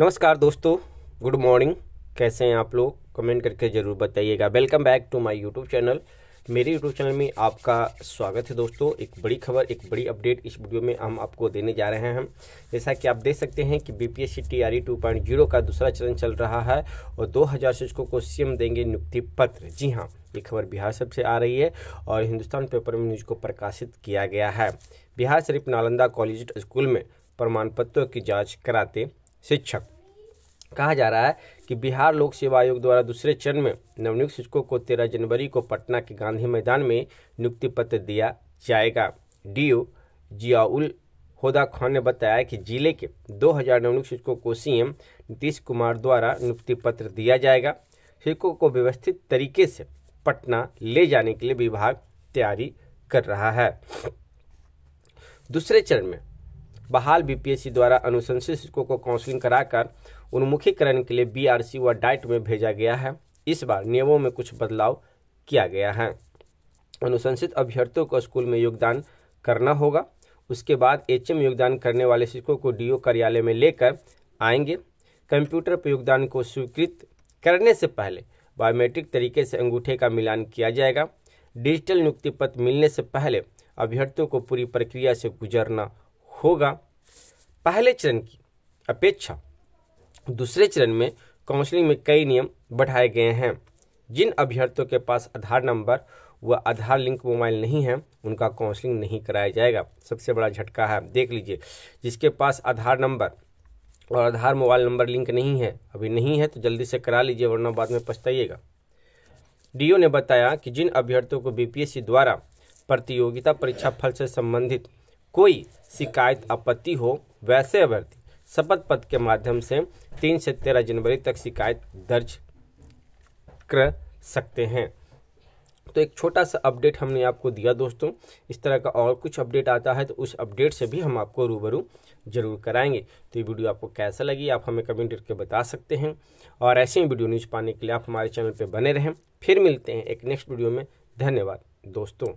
नमस्कार दोस्तों good morning कैसे हैं आप लोग कमेंट करके ज़रूर बताइएगा welcome back to my YouTube channel मेरे यूट्यूब चैनल में आपका स्वागत है दोस्तों एक बड़ी खबर एक बड़ी अपडेट इस वीडियो में हम आपको देने जा रहे हैं जैसा कि आप देख सकते हैं कि B P S C T R E two point zero का दूसरा चरण चल रहा है और दो हज़ार शिक्षकों को सीएम देंगे नियुक्ति पत्र जी हाँ ये खबर बिहार सब से आ रही है और हिंदुस्तान पेपर में न्यूज़ को प्रकाशित किया गया है बिहार शरीफ नालंदा कॉलेज स्कूल में प्रमाण पत्रों की जाँच कराते शिक्षक कहा जा रहा है कि बिहार लोक सेवा आयोग द्वारा दूसरे चरण में नवनियुक्त शिक्षकों को तेरह जनवरी को पटना के गांधी मैदान में नियुक्ति पत्र दिया जाएगा डीओ जियाउल होदा खान ने बताया कि जिले के दो हजार नवनियुक्त शिक्षकों को सीएम नीतीश कुमार द्वारा नियुक्ति पत्र दिया जाएगा शिक्षकों को व्यवस्थित तरीके से पटना ले जाने के लिए विभाग तैयारी कर रहा है दूसरे चरण में बहाल बीपीएससी द्वारा अनुशंसित शिक्षकों को काउंसलिंग कराकर उन्मुखीकरण के लिए बीआरसी व डाइट में भेजा गया है इस बार नियमों में कुछ बदलाव किया गया है अनुशंसित अभ्यर्थियों को स्कूल में योगदान करना होगा उसके बाद एच योगदान करने वाले शिक्षकों को डीओ कार्यालय में लेकर आएंगे कंप्यूटर पर योगदान को स्वीकृत करने से पहले बायोमेट्रिक तरीके से अंगूठे का मिलान किया जाएगा डिजिटल नियुक्ति पत्र मिलने से पहले अभ्यर्थियों को पूरी प्रक्रिया से गुजरना होगा पहले चरण की अपेक्षा दूसरे चरण में काउंसलिंग में कई नियम बढ़ाए गए हैं जिन अभ्यर्थियों के पास आधार नंबर व आधार लिंक मोबाइल नहीं है उनका काउंसलिंग नहीं कराया जाएगा सबसे बड़ा झटका है देख लीजिए जिसके पास आधार नंबर और आधार मोबाइल नंबर लिंक नहीं है अभी नहीं है तो जल्दी से करा लीजिए वरना बाद में पछताइएगा डीओ ने बताया कि जिन अभ्यर्थियों को बीपीएससी द्वारा प्रतियोगिता परीक्षा फल से संबंधित कोई शिकायत आपत्ति हो वैसे अभ्यर्थी शपथ पत्र के माध्यम से तीन से तेरह जनवरी तक शिकायत दर्ज कर सकते हैं तो एक छोटा सा अपडेट हमने आपको दिया दोस्तों इस तरह का और कुछ अपडेट आता है तो उस अपडेट से भी हम आपको रूबरू जरूर कराएंगे तो ये वीडियो आपको कैसा लगी आप हमें कमेंट करके बता सकते हैं और ऐसे ही वीडियो न्यूज़ पाने के लिए आप हमारे चैनल पर बने रहें फिर मिलते हैं एक नेक्स्ट वीडियो में धन्यवाद दोस्तों